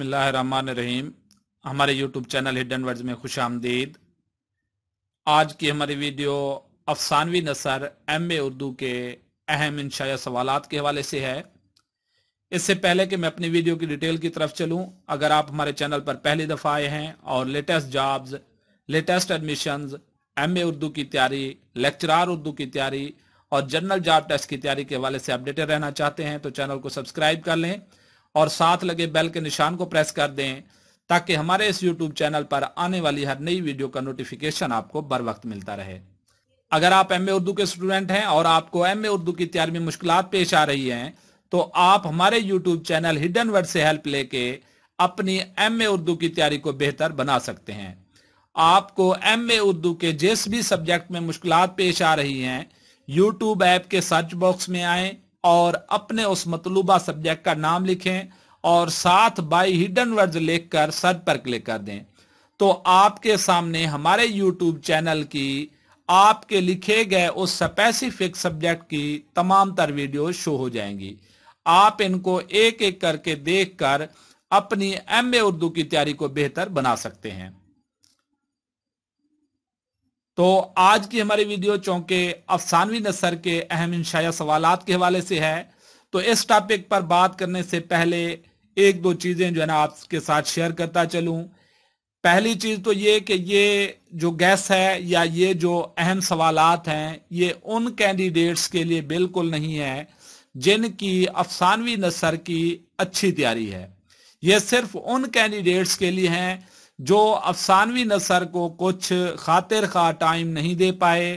बिसमीम हमारे YouTube channel hidden words में खुश आमदीद आज की हमारी वीडियो अफसानवी नसर एम ए उर्दू के अहम इंशाया सवाल के हवाले से है इससे पहले कि मैं अपनी वीडियो की डिटेल की तरफ चलूं अगर आप हमारे चैनल पर पहली दफ़ा आए हैं और latest jobs latest admission M A Urdu की तैयारी लेक्चरार उर्दू की तैयारी और जनरल जॉब टेस्ट की तैयारी के हवाले से अपडेटेड रहना चाहते हैं तो चैनल को सब्सक्राइब कर लें और साथ लगे बेल के निशान को प्रेस कर दें ताकि हमारे इस यूट्यूब चैनल पर आने वाली हर नई वीडियो का नोटिफिकेशन आपको बर वक्त मिलता रहे अगर आप एम उर्दू के स्टूडेंट हैं और आपको एम उर्दू की तैयारी में मुश्किल पेश आ रही हैं तो आप हमारे यूट्यूब चैनल हिडन वर्ड से हेल्प लेके अपनी एम उर्दू की तैयारी को बेहतर बना सकते हैं आपको एम उर्दू के जिस भी सब्जेक्ट में मुश्किल पेश आ रही हैं यूट्यूब ऐप के सर्च बॉक्स में आए और अपने उस मतलूबा सब्जेक्ट का नाम लिखें और साथ बाई हिडन वर्ड लिखकर सर्च पर क्लिक कर दें तो आपके सामने हमारे यूट्यूब चैनल की आपके लिखे गए उस स्पेसिफिक सब्जेक्ट की तमाम तर वीडियो शो हो जाएंगी आप इनको एक एक करके देखकर अपनी एम ए उर्दू की तैयारी को बेहतर बना सकते हैं तो आज की हमारी वीडियो चौंके अफसानवी नसर के अहम इंशाया सवाल के हवाले से है तो इस टॉपिक पर बात करने से पहले एक दो चीज़ें जो है ना आपके साथ शेयर करता चलूं पहली चीज़ तो ये कि ये जो गैस है या ये जो अहम सवाल हैं ये उन कैंडिडेट्स के लिए बिल्कुल नहीं है जिनकी अफसानवी नसर की अच्छी तैयारी है ये सिर्फ उन कैंडिडेट्स के लिए हैं जो अफसानवी नसर को कुछ खातिर खा टाइम नहीं दे पाए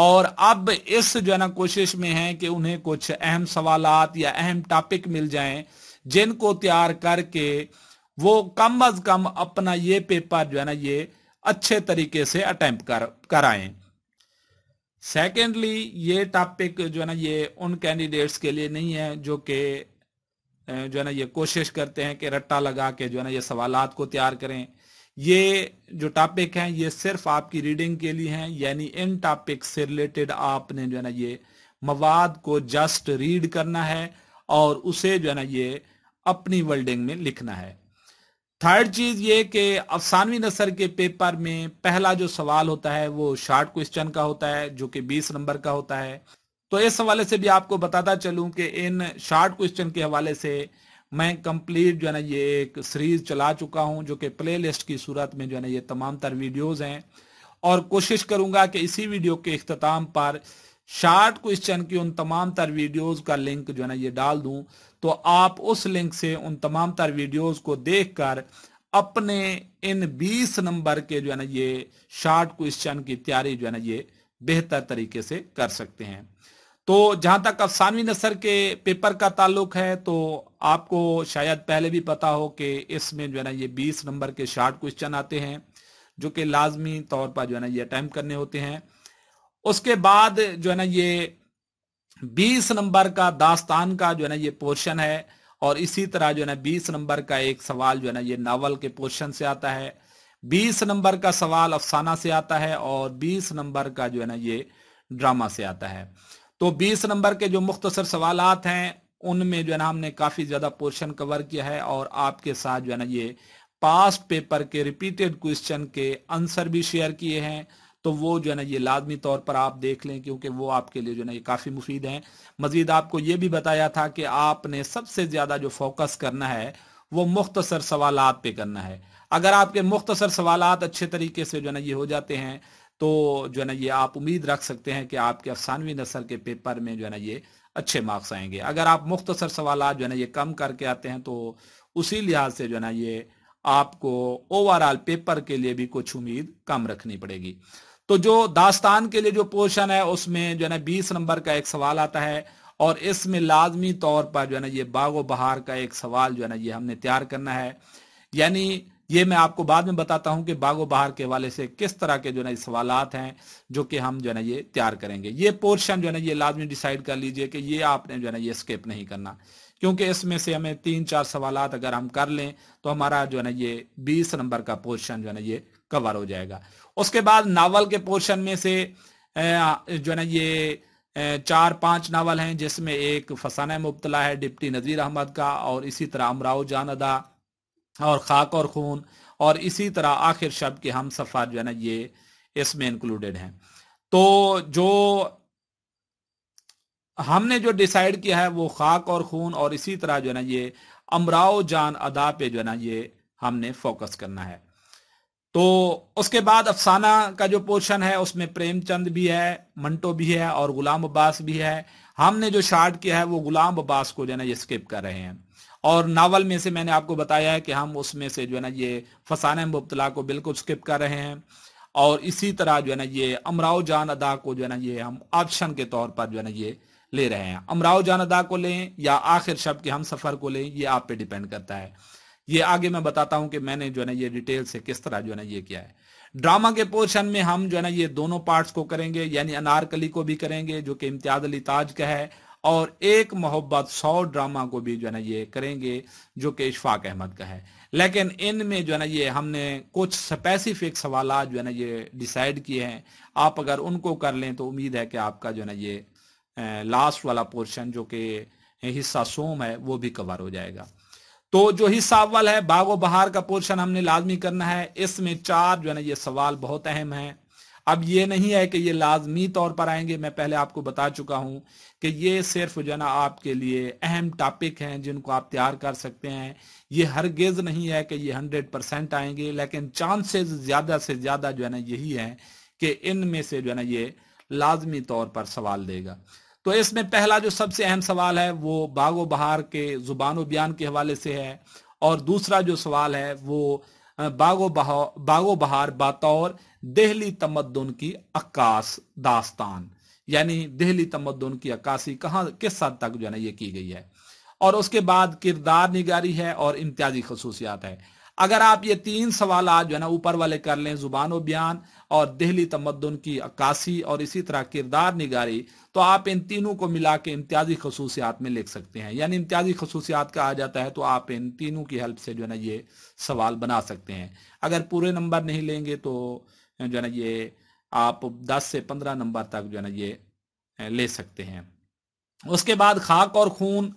और अब इस जो है ना कोशिश में है कि उन्हें कुछ अहम सवाल या अहम टॉपिक मिल जाए जिनको तैयार करके वो कम अज कम अपना ये पेपर जो है ना ये अच्छे तरीके से अटैम्प कर कराएं सेकेंडली ये टॉपिक जो है ना ये उन कैंडिडेट्स के लिए नहीं है जो कि जो है ना ये कोशिश करते हैं कि रट्टा लगा के जो है ना ये सवाल को तैयार करें ये जो टॉपिक हैं ये सिर्फ आपकी रीडिंग के लिए हैं यानी इन टॉपिक से रिलेटेड आपने जो है ना ये मवाद को जस्ट रीड करना है और उसे जो है ना ये अपनी वर्ल्डिंग में लिखना है थर्ड चीज ये कि अफसानवी नसर के पेपर में पहला जो सवाल होता है वो शार्ट क्वेश्चन का होता है जो कि 20 नंबर का होता है तो इस हवाले से भी आपको बताता चलूं कि इन शार्ट क्वेश्चन के हवाले से मैं कंप्लीट जो है ना ये एक सीरीज चला चुका हूं जो कि प्ले लिस्ट की सूरत में जो है ना ये तमाम तर वीडियोज़ हैं और कोशिश करूंगा कि इसी वीडियो के अख्ताम पर शार्ट क्वेश्चन की उन तमाम तर वीडियोज़ का लिंक जो है ना ये डाल दूं तो आप उस लिंक से उन तमाम तर वीडियोज़ को देख कर अपने इन 20 नंबर के जो है ना ये शार्ट क्वेश्चन की तैयारी जो है ना ये बेहतर तरीके से कर सकते हैं तो जहां तक अफसानवी नसर के पेपर का ताल्लुक है तो आपको शायद पहले भी पता हो कि इसमें जो है ना ये बीस नंबर के शार्ट क्वेश्चन आते हैं जो कि लाजमी तौर पर जो है ना ये अटैम्प करने होते हैं उसके बाद जो है ना ये बीस नंबर का दास्तान का जो है ना ये पोर्शन है और इसी तरह जो है ना बीस नंबर का एक सवाल जो है ना ये नावल के पोर्शन से आता है बीस नंबर का सवाल अफसाना से आता है और बीस नंबर का जो है ना ये ड्रामा से आता है तो 20 नंबर के जो मुख्तसर सवाल हैं उनमें जो है ना हमने काफ़ी ज़्यादा पोर्शन कवर किया है और आपके साथ जो है ना ये पास्ट पेपर के रिपीटेड क्वेश्चन के आंसर भी शेयर किए हैं तो वो जो है ना ये लाजमी तौर पर आप देख लें क्योंकि वो आपके लिए जो है ना ये काफ़ी मुफीद हैं मज़ीद आपको ये भी बताया था कि आपने सबसे ज़्यादा जो फोकस करना है वो मुख्तसर सवाल पे करना है अगर आपके मुख्तसर सवाल अच्छे तरीके से जो है ना ये हो जाते हैं तो जो है ना ये आप उम्मीद रख सकते हैं कि आपके अफसानवी नसर के पेपर में जो है ना ये अच्छे मार्क्स आएंगे अगर आप मुख्तसर सवाल जो है ना ये कम करके आते हैं तो उसी लिहाज से जो है ना ये आपको ओवरऑल पेपर के लिए भी कुछ उम्मीद कम रखनी पड़ेगी तो जो दास्तान के लिए जो पोर्शन है उसमें जो है ना बीस नंबर का एक सवाल आता है और इसमें लाजमी तौर पर जो है ना ये बागो बहार का एक सवाल जो है ना ये हमने तैयार करना है यानी ये मैं आपको बाद में बताता हूं कि बागो बहार के वाले से किस तरह के जो है सवाल हैं जो कि हम जो है ना ये तैयार करेंगे ये पोर्शन जो है ना ये लाजमी डिसाइड कर लीजिए कि ये आपने जो है ना ये स्केप नहीं करना क्योंकि इसमें से हमें तीन चार सवाल अगर हम कर लें तो हमारा जो है ना ये बीस नंबर का पोर्शन जो है ना ये कवर हो जाएगा उसके बाद नावल के पोर्शन में से जो है ना ये चार पांच नावल हैं जिसमें एक फसाना मुबतला है डिप्टी नज़ीर अहमद का और इसी तरह अमराव जान अदा और खाक और खून और इसी तरह आखिर शब के हम सफ़ार जो है ना ये इसमें इंक्लूडेड हैं तो जो हमने जो डिसाइड किया है वो खाक और खून और इसी तरह जो है ना ये अमराव जान अदा पे जो है ना ये हमने फोकस करना है तो उसके बाद अफसाना का जो पोर्शन है उसमें प्रेमचंद भी है मंटो भी है और गुलाम अब्बास भी है हमने जो शार्ट किया है वो गुलाम अब्बास को जो है ना ये स्किप कर रहे हैं और नावल में से मैंने आपको बताया है कि हम उसमें से जो है ना ये फसान मुबतला को बिल्कुल स्किप कर रहे हैं और इसी तरह जो है ना ये अमराव जान अदा को जो है ना ये हम ऑप्शन के तौर पर जो है ना ये ले रहे हैं अमराव जान अदा को लें या आखिर शब्द के हम सफ़र को लें ये आप पे डिपेंड करता है ये आगे मैं बताता हूं कि मैंने जो है ना ये डिटेल से किस तरह जो है ना ये किया है ड्रामा के पोर्शन में हम जो है ना ये दोनों पार्ट्स को करेंगे यानी अनारकली को भी करेंगे जो कि इम्तियाज अली ताज का है और एक मोहब्बत सौ ड्रामा को भी जो है ना ये करेंगे जो कि इशफाक अहमद का है लेकिन इनमें जो है ना ये हमने कुछ स्पेसिफिक सवाल जो है ना ये डिसाइड किए हैं आप अगर उनको कर लें तो उम्मीद है कि आपका जो है ना ये लास्ट वाला पोर्शन जो कि हिस्सा सोम है वो भी कवर हो जाएगा तो जो हिस्सा अव्वल है बागो बहार का पोर्शन हमने लाजमी करना है इसमें चार जो है ना ये सवाल बहुत अहम है अब ये नहीं है कि ये लाजमी तौर पर आएंगे मैं पहले आपको बता चुका हूं कि ये सिर्फ जो ना आपके लिए अहम टॉपिक हैं जिनको आप तैयार कर सकते हैं ये गेज नहीं है कि ये हंड्रेड परसेंट आएंगे लेकिन चांसेस ज्यादा से ज्यादा जो है ना यही है कि इनमें से जो है ना ये लाजमी तौर पर सवाल देगा तो इसमें पहला जो सबसे अहम सवाल है वो बागो बहार के जुबान बयान के हवाले से है और दूसरा जो सवाल है वो बागो बहा बागो बहार बतौर दहली तमद्दुन की अक्काश दास्तान यानी दहली तमद्दुन की अक्काशी कहाँ किस हद तक जो है ना ये की गई है और उसके बाद किरदार निगारी है और इम्तियाजी खसूसियात है अगर आप ये तीन सवाल आज जो है ना ऊपर वाले कर लें जुबान बयान और दहली तमदन की अक्कासी और इसी तरह किरदार निगारी तो आप इन तीनों को मिला के इम्तियाजी खसूसियात में लिख सकते हैं यानी इम्तियाजी खसूसियात का आ जाता है तो आप इन तीनों की हेल्प से जो है ना ये सवाल बना सकते हैं अगर पूरे नंबर नहीं लेंगे तो जो है ना ये आप दस से पंद्रह नंबर तक जो है ना ये ले सकते हैं उसके बाद खाक और खून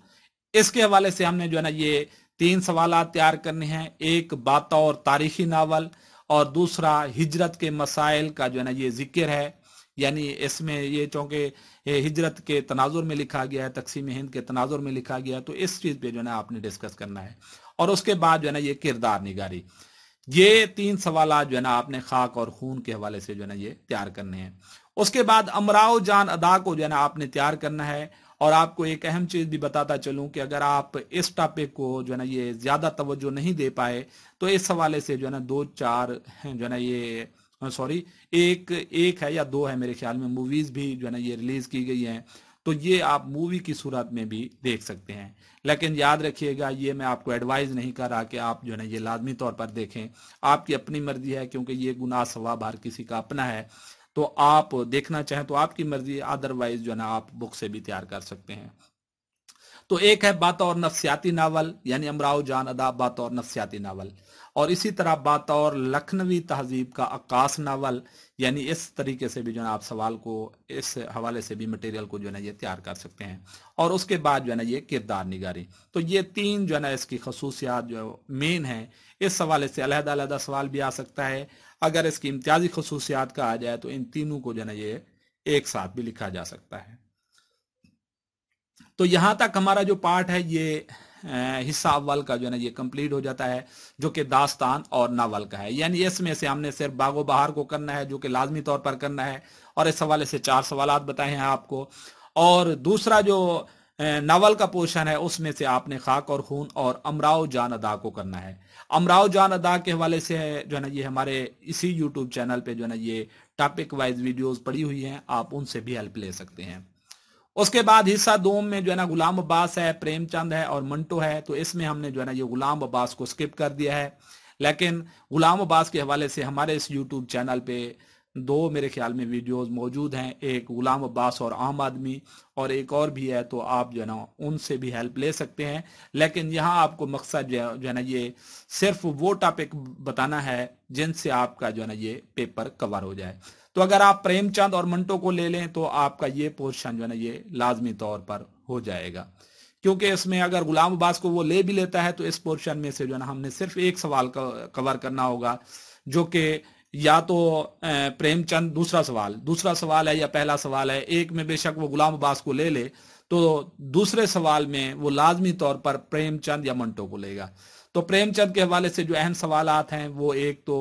इसके हवाले से हमने जो है ना ये तीन सवाल तैयार करने हैं एक बात और तारीखी नावल और दूसरा हिजरत के मसाइल का जो है ना ये जिक्र है यानी इसमें ये चूंकि हिजरत के तनाजुर में लिखा गया है तकसीम हिंद के तनाजुर में लिखा गया है तो इस चीज़ पे जो है ना आपने डिस्कस करना है और उसके बाद जो है ना ये किरदार निगारी ये तीन सवाल जो है ना आपने खाक और खून के हवाले से जो है ना ये तैयार करने हैं उसके बाद अमराव जान अदा को जो है ना आपने तैयार करना है और आपको एक अहम चीज भी बताता चलूं कि अगर आप इस टॉपिक को जो है ना ये ज्यादा तवज्जो नहीं दे पाए तो इस हवाले से जो है ना दो चार जो है ना ये सॉरी एक एक है या दो है मेरे ख्याल में मूवीज भी जो है ना ये रिलीज की गई हैं तो ये आप मूवी की सूरत में भी देख सकते हैं लेकिन याद रखिएगा ये मैं आपको एडवाइज नहीं कर रहा कि आप जो है ना ये लाजमी तौर पर देखें आपकी अपनी मर्जी है क्योंकि ये गुनाह सवाब हर किसी का अपना है तो आप देखना चाहें तो आपकी मर्जी अदरवाइज जो है ना आप बुक से भी तैयार कर सकते हैं तो एक है बात और नफसियाती नावल यानी अमराव जान अदा बात और नफसियाती नावल और इसी तरह बात और लखनवी तहजीब का अक्काश नावल यानी इस तरीके से भी जो है आप सवाल को इस हवाले से भी मटेरियल को जो है ना ये तैयार कर सकते हैं और उसके बाद जो है ना ये किरदार निगारी तो ये तीन जो है ना इसकी खसूसियात जो मेन है इस हवाले से अलहदा सवाल भी आ सकता है अगर इसकी इम्तियाजी खसूसियात का आ जाए तो इन तीनों को जो है ना ये एक साथ भी लिखा जा सकता है तो यहाँ तक हमारा जो पार्ट है ये हिस्सा अव्वल का जो है ना ये कंप्लीट हो जाता है जो कि दास्तान और नावल का है यानी इसमें से हमने सिर्फ बागो बहार को करना है जो कि लाजमी तौर पर करना है और इस हवाले से चार सवाल बताए हैं आपको और दूसरा जो नावल का पोर्शन है उसमें से आपने खाक और खून और अमराव जान अदा को करना है अमराव जान अदा के हवाले से जो है ना ये हमारे इसी यूट्यूब चैनल पे जो है ना ये टॉपिक वाइज वीडियोस पड़ी हुई हैं आप उनसे भी हेल्प ले सकते हैं उसके बाद हिस्सा दोम में जो है ना गुलाम अब्बास है प्रेमचंद है और मंटो है तो इसमें हमने जो है ना ये गुलाम अब्बास को स्किप कर दिया है लेकिन गुलाम अब्बास के हवाले से हमारे इस यूट्यूब चैनल पे दो मेरे ख्याल में वीडियोस मौजूद हैं एक गुलाम अब्बास और आम आदमी और एक और भी है तो आप जो है ना उनसे भी हेल्प ले सकते हैं लेकिन यहाँ आपको मकसद जो है ना ये सिर्फ वो टॉपिक बताना है जिनसे आपका जो है ना ये पेपर कवर हो जाए तो अगर आप प्रेमचंद और मंटो को ले लें तो आपका ये पोर्शन जो है ना ये लाजमी तौर पर हो जाएगा क्योंकि इसमें अगर गुलाम अब्बास को वो ले भी लेता है तो इस पोर्शन में से जो है ना हमने सिर्फ एक सवाल कवर करना होगा जो कि या तो प्रेमचंद दूसरा सवाल दूसरा सवाल है या पहला सवाल है एक में बेशक वो गुलाम अब्बास को ले ले तो दूसरे सवाल में वो लाजमी तौर पर प्रेमचंद या मंटो को लेगा तो प्रेमचंद के हवाले से जो अहम सवाल हैं वो एक तो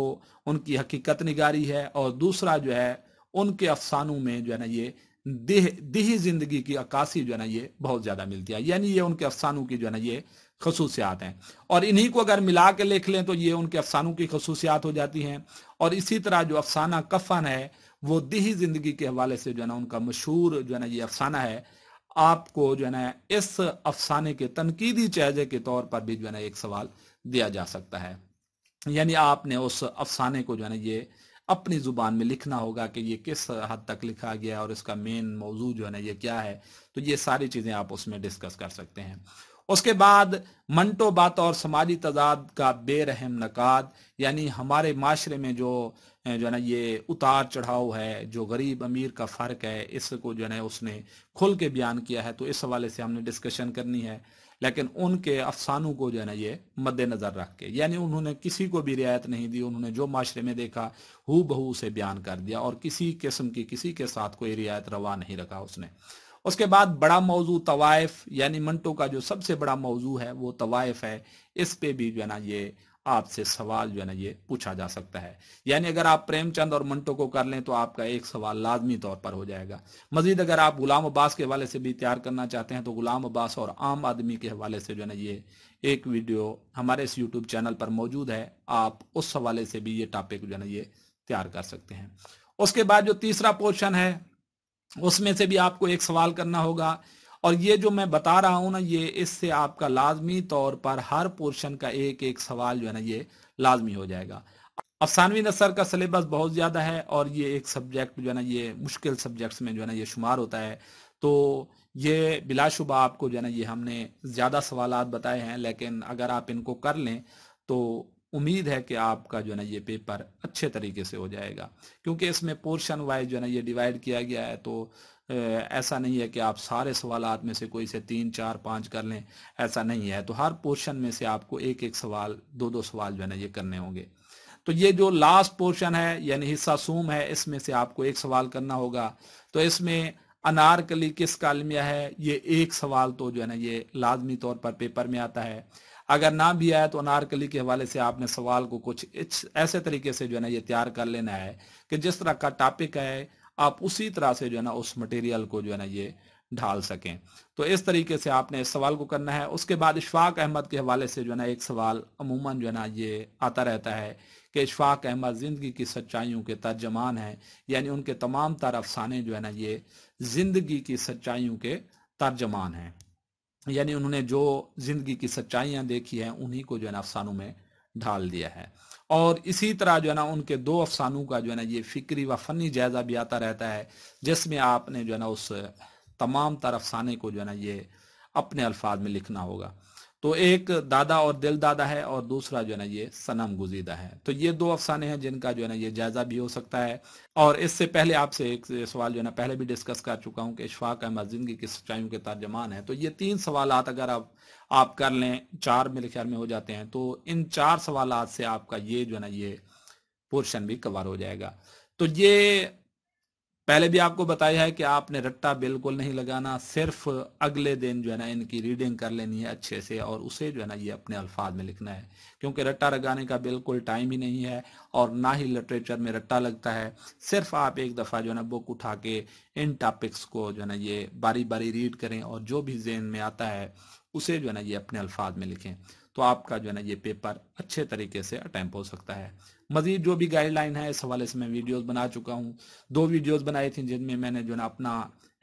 उनकी हकीकत निगारी है और दूसरा जो है उनके अफसानों में जो है ना ये देह देही जिंदगी की अक्सी जो है ना ये बहुत ज़्यादा मिलती है यानी ये उनके अफसानों की जो है ना ये खसूसियात हैं और इन्हीं को अगर मिला के लिख लें तो ये उनके अफसानों की खसूसियात हो जाती हैं और इसी तरह जो अफसाना कफन है वो देही जिंदगी के हवाले से जो है ना उनका मशहूर जो है ना ये अफसाना है आपको जो है ना इस अफसाने के तनकीदी चेहजे के तौर पर भी जो है ना एक सवाल दिया जा सकता है यानी आपने उस अफसाने को जो है ना ये अपनी ज़ुबान में लिखना होगा कि ये किस हद तक लिखा गया और इसका मेन मौजू जो है ना ये क्या है तो ये सारी चीज़ें आप उसमें डिस्कस कर सकते हैं उसके बाद मंटो बात और समाजी तजाद का बेरहम नकाद यानी हमारे माशरे में जो जो है ना ये उतार चढ़ाव है जो गरीब अमीर का फ़र्क है इसको जो है उसने खुल के बयान किया है तो इस हवाले से हमने डिस्कशन करनी है लेकिन उनके अफसानों को जो है ना ये मद्देनज़र रख के यानी उन्होंने किसी को भी रियायत नहीं दी उन्होंने जो माशरे में देखा हु बहू उसे बयान कर दिया और किसी किस्म की किसी के साथ कोई रियायत रवा नहीं रखा उसने उसके बाद बड़ा मौजू तवायफ यानी मंटो का जो सबसे बड़ा मौजू है वो तवायफ है इस पे भी जो है ना ये आपसे सवाल जो है ना ये पूछा जा सकता है यानी अगर आप प्रेमचंद और मंटो को कर लें तो आपका एक सवाल लाजमी तौर पर हो जाएगा मजीद अगर आप गुलाम अब्बास के हवाले से भी तैयार करना चाहते हैं तो गुलाम अब्बास और आम आदमी के हवाले से जो है ना ये एक वीडियो हमारे इस यूट्यूब चैनल पर मौजूद है आप उस हवाले से भी ये टॉपिक जो है ना ये तैयार कर सकते हैं उसके बाद जो तीसरा पोर्शन है उसमें से भी आपको एक सवाल करना होगा और ये जो मैं बता रहा हूं ना ये इससे आपका लाजमी तौर पर हर पोर्शन का एक एक सवाल जो है ना ये लाजमी हो जाएगा अफसानवी नसर का सिलेबस बहुत ज़्यादा है और ये एक सब्जेक्ट जो है ना ये मुश्किल सब्जेक्ट्स में जो है ना ये शुमार होता है तो ये बिलाशुबा आपको जो है ना ये हमने ज़्यादा सवाल बताए हैं लेकिन अगर आप इनको कर लें तो उम्मीद है कि आपका जो है ना ये पेपर अच्छे तरीके से हो जाएगा क्योंकि इसमें पोर्शन वाइज जो है ना ये डिवाइड किया गया है तो ऐसा नहीं है कि आप सारे सवाल में से कोई से तीन चार पाँच कर लें ऐसा नहीं है तो हर पोर्शन में से आपको एक एक सवाल दो दो सवाल जो है ना ये करने होंगे तो ये जो लास्ट पोर्शन है यानी हिस्सा सूम है इसमें से आपको एक सवाल करना होगा तो इसमें अनारकली किस कालमिया है ये एक सवाल तो जो है ना ये लाजमी तौर पर पेपर में आता है अगर ना भी आया तो अनारकली के हवाले से आपने सवाल को कुछ ऐसे तरीके से जो है ना ये तैयार कर लेना है कि जिस तरह का टॉपिक है आप उसी तरह से जो है ना उस मटेरियल को जो है ना ये ढाल सकें तो इस तरीके से आपने इस सवाल को करना है उसके बाद इशफाक अहमद के हवाले से जो है ना एक सवाल अमूमन जो है ना ये आता रहता है कि इशफाक अहमद ज़िंदगी की सच्चाइयों के तर्जमान हैं यानी उनके तमाम तर अफसाने जो है ना ये ज़िंदगी की सच्चाइयों के तर्जमान हैं यानी उन्होंने जो जिंदगी की सच्चाइयाँ देखी हैं उन्हीं को जो है ना अफसानों में ढाल दिया है और इसी तरह जो है ना उनके दो अफसानों का जो है ना ये फिक्री व फनी जायजा भी आता रहता है जिसमें आपने जो है ना उस तमाम तर अफसाने को जो है ना ये अपने अल्फाज में लिखना होगा तो एक दादा और दिल दादा है और दूसरा जो है ना ये सनम गुजीदा है तो ये दो अफसाने हैं जिनका जो है ना ये जायजा भी हो सकता है और इससे पहले आपसे एक सवाल जो है ना पहले भी डिस्कस कर चुका हूं कि इशफाक अहमद जिंदगी की सच्चाइयों के तर्जमान है तो ये तीन सवाल अगर आप आप कर लें चार मेरे ख्याल में हो जाते हैं तो इन चार सवाल से आपका ये जो है ना ये पोर्शन भी कवर हो जाएगा तो ये पहले भी आपको बताया है कि आपने रट्टा बिल्कुल नहीं लगाना सिर्फ अगले दिन जो है ना इनकी रीडिंग कर लेनी है अच्छे से और उसे जो है ना ये अपने अल्फाज में लिखना है क्योंकि रट्टा लगाने का बिल्कुल टाइम ही नहीं है और ना ही लिटरेचर में रट्टा लगता है सिर्फ आप एक दफ़ा जो है ना बुक उठा के इन टॉपिक्स को जो है ना ये बारी बारी रीड करें और जो भी जेन में आता है उसे जो है ना ये अपने अल्फाज में लिखें तो आपका जो है ना ये पेपर अच्छे तरीके से अटैम्प हो सकता है मजीद जो भी गाइडलाइन है इस हवाले से मैं वीडियोस बना चुका हूँ दो वीडियोस बनाई थी जिनमें मैंने जो है ना अपना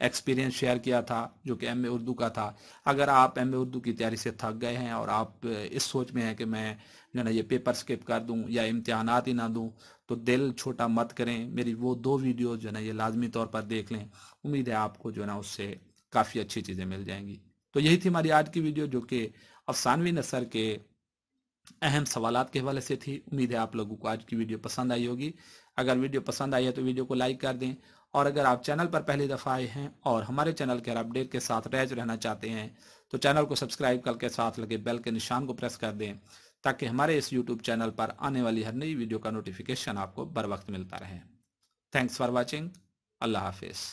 एक्सपीरियंस शेयर किया था जो कि एम उर्दू का था अगर आप एम उर्दू की तैयारी से थक गए हैं और आप इस सोच में हैं कि मैं जो ना ये पेपर स्किप कर दूँ या इम्तहान ही ना दूँ तो दिल छोटा मत करें मेरी वो दो वीडियो जो है ना ये लाजमी तौर पर देख लें उम्मीद है आपको जो है ना उससे काफ़ी अच्छी चीज़ें मिल जाएंगी तो यही थी हमारी आज की वीडियो जो कि अफसानवी नसर के अहम सवाल के हवाले से थी उम्मीद है आप लोगों को आज की वीडियो पसंद आई होगी अगर वीडियो पसंद आई है तो वीडियो को लाइक कर दें और अगर आप चैनल पर पहली दफ़ा आए हैं और हमारे चैनल के अपडेट के साथ रैच रहना चाहते हैं तो चैनल को सब्सक्राइब करके साथ लगे बेल के निशान को प्रेस कर दें ताकि हमारे इस YouTube चैनल पर आने वाली हर नई वीडियो का नोटिफिकेशन आपको बर वक्त मिलता रहे थैंक्स फॉर वॉचिंग अल्लाह हाफिज़